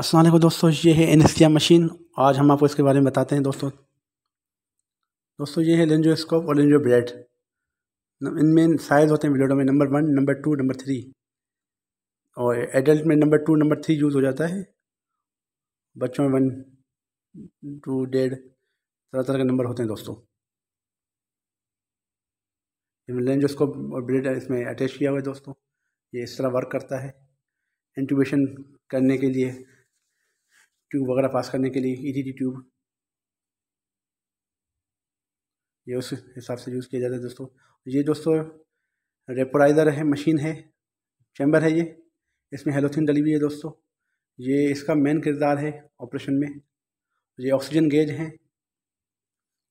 असल दोस्तों ये है एन मशीन आज हम आपको इसके बारे में बताते हैं दोस्तों दोस्तों ये है लेंजो स्कोप और लेंजो ब्रेड इनमें साइज़ होते हैं ब्लेडों में number one number two number three और एडल्ट में number two number three use हो जाता है बच्चों में वन टू डेढ़ तरह तरह के नंबर होते हैं दोस्तों लेंजो स्कोप और ब्रेड इसमें अटैच किया हुआ है दोस्तों ये इस तरह वर्क करता है इंटूबेशन करने के लिए ट्यूब वगैरह पास करने के लिए ई ट्यूब ये उस हिसाब से यूज़ किया जाता है दोस्तों ये दोस्तों रेपोराइज़र है मशीन है चैम्बर है ये इसमें हेलोथिन डली हुई है दोस्तों ये इसका मेन किरदार है ऑपरेशन में ये ऑक्सीजन गेज है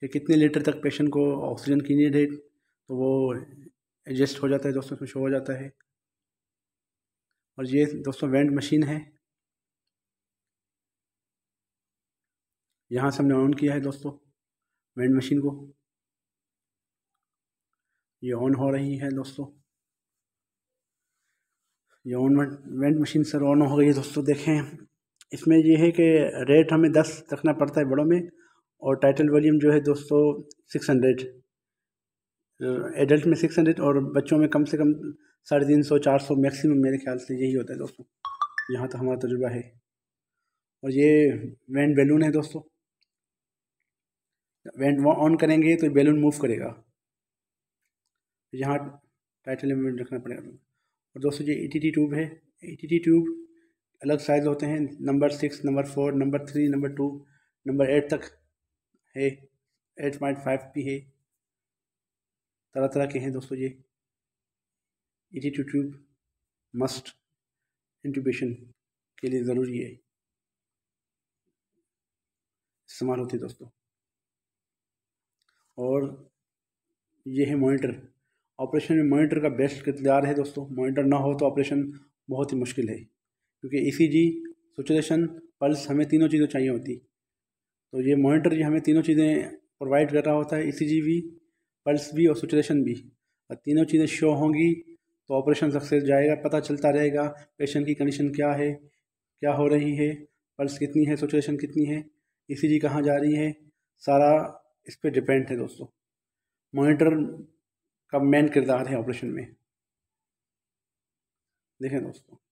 ये कितने लीटर तक पेशेंट को ऑक्सीजन की नीड है तो वो एडजस्ट हो जाता है दोस्तों इसमें शो हो जाता है और ये दोस्तों वेंट मशीन है यहाँ से हमने ऑन किया है दोस्तों वेंड मशीन को ये ऑन हो रही है दोस्तों ये on vent machine sir on हो गई है दोस्तों देखें इसमें ये है कि रेट हमें दस रखना पड़ता है बड़ों में और टाइटल वॉल्यूम जो है दोस्तों सिक्स हंड्रेड एडल्ट में सिक्स हंड्रेड और बच्चों में कम से कम साढ़े तीन सौ चार सौ मैक्सिमम मेरे ख्याल से यही होता है दोस्तों यहाँ तक तो हमारा तजुर्बा है और ये वैंड बैलून है दोस्तों वेंट ऑन करेंगे तो बैलून मूव करेगा यहाँ टाइटल एलिमेंट रखना पड़ेगा और दोस्तों ये ई टी ट्यूब है ई टी ट्यूब अलग साइज होते हैं number six number four number three number two number eight तक है एट पॉइंट फाइव भी है तरह तरह के हैं दोस्तों ये E T tube must intubation के लिए ज़रूरी है इस्तेमाल होती है दोस्तों और ये है मॉनिटर ऑपरेशन में मॉनिटर का बेस्ट किरदार है दोस्तों मॉनिटर ना हो तो ऑपरेशन बहुत ही मुश्किल है क्योंकि ई सी जी सचुएशन पल्स हमें तीनों चीज़ें चाहिए होती तो ये मॉनिटर ये हमें तीनों चीज़ें प्रोवाइड कर रहा होता है ई सी जी भी पल्स भी और सचुएशन भी और तीनों चीज़ें शो होंगी तो ऑपरेशन सक्सेस जाएगा पता चलता रहेगा पेशेंट की कंडीशन क्या है क्या हो रही है पल्स कितनी है सचुएशन कितनी है ई सी जी कहाँ जा रही है सारा इस पर डिपेंड है दोस्तों मॉनिटर का मेन किरदार है ऑपरेशन में देखें दोस्तों